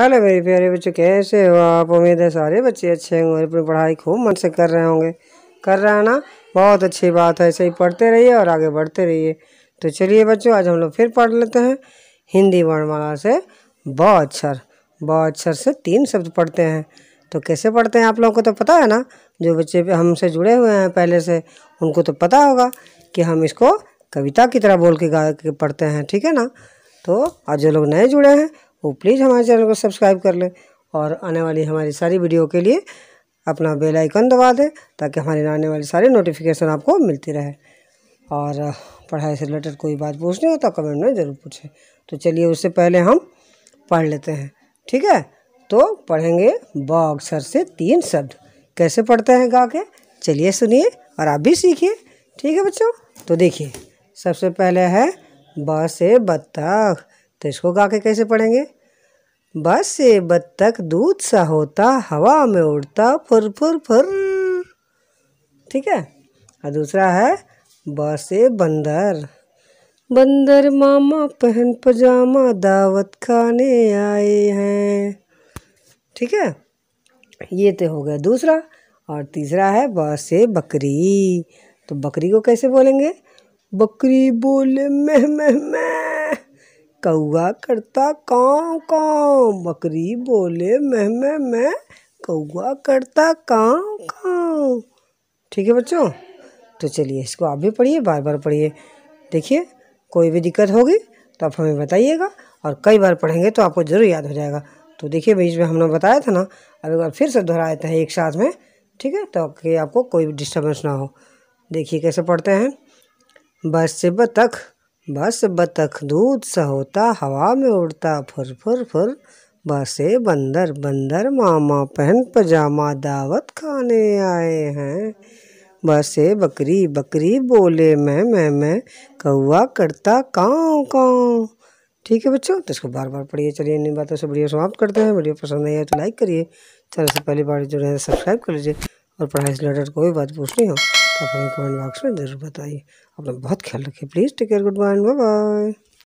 hello मेरे प्यारे बच्चों कैसे हो आप उम्मीद है सारे बच्चे अच्छे होंगे और अपनी पढ़ाई खूब मन से कर रहे होंगे कर रहे हैं ना बहुत अच्छी बात है ऐसे ही पढ़ते रहिए और आगे बढ़ते रहिए तो चलिए बच्चों आज हम लोग फिर पढ़ लेते हैं हिंदी वर्णमाला से ब अक्षर ब अक्षर से तीन शब्द पढ़ते हैं तो कैसे पढ़ते हैं आप लोगों को तो पता है ना जो बच्चे हमसे जुड़े हुए हैं पहले से उनको तो पता होगा कि हम इसको कविता की तरह बोल के गा के पढ़ते हैं ठीक है ना तो आज जो लोग नए जुड़े हैं वो तो प्लीज़ हमारे चैनल को सब्सक्राइब कर लें और आने वाली हमारी सारी वीडियो के लिए अपना बेल आइकन दबा दें ताकि हमारे आने वाली सारी नोटिफिकेशन आपको मिलती रहे और पढ़ाई से रिलेटेड कोई बात पूछनी हो तो कमेंट में ज़रूर पूछें तो चलिए उससे पहले हम पढ़ लेते हैं ठीक है तो पढ़ेंगे ब अक्षर से तीन शब्द कैसे पढ़ते हैं गा के चलिए सुनिए और आप भी सीखिए ठीक है बच्चों तो देखिए सबसे पहले है ब से बत्तख तो इसको गा के कैसे पढ़ेंगे बस से बत्तख दूध सा होता हवा में उड़ता फुर फुर फुर ठीक है और दूसरा है ब से बंदर बंदर मामा पहन पजामा दावत खाने आए हैं ठीक है ये तो हो गया दूसरा और तीसरा है ब से बकरी तो बकरी को कैसे बोलेंगे बकरी बोले मेह मेह मेह कौआ करता काँव काँव बकरी बोले मैं मैं मैं कौआ करता काँव काँव ठीक है बच्चों तो चलिए इसको आप भी पढ़िए बार बार पढ़िए देखिए कोई भी दिक्कत होगी तो आप हमें बताइएगा और कई बार पढ़ेंगे तो आपको ज़रूर याद हो जाएगा तो देखिए बीच में हमने बताया था ना अब एक बार फिर से दोहराए थे एक साथ में ठीक है तो कि आपको कोई डिस्टर्बेंस ना हो देखिए कैसे पढ़ते हैं बस से बतख बस बतख दूध सा होता हवा में उड़ता फुर फुर फुर बसे बंदर बंदर मामा पहन पजामा दावत खाने आए हैं बसे बकरी बकरी बोले मैं मैं मैं कौआ करता काँ काँ ठीक है बच्चों तो इसको बार बार पढ़िए चलिए इन बातों से वीडियो समाप्त करते हैं वीडियो पसंद आई है तो लाइक करिए चैनल से पहली बार जो है तो सब्सक्राइब कर लीजिए और पढ़ाई से रिलेटेड कोई बात पूछनी हो आप हमें कमेंट बॉक्स में ज़रूर बताइए अपना बहुत ख्याल रखिए please take care good bye bye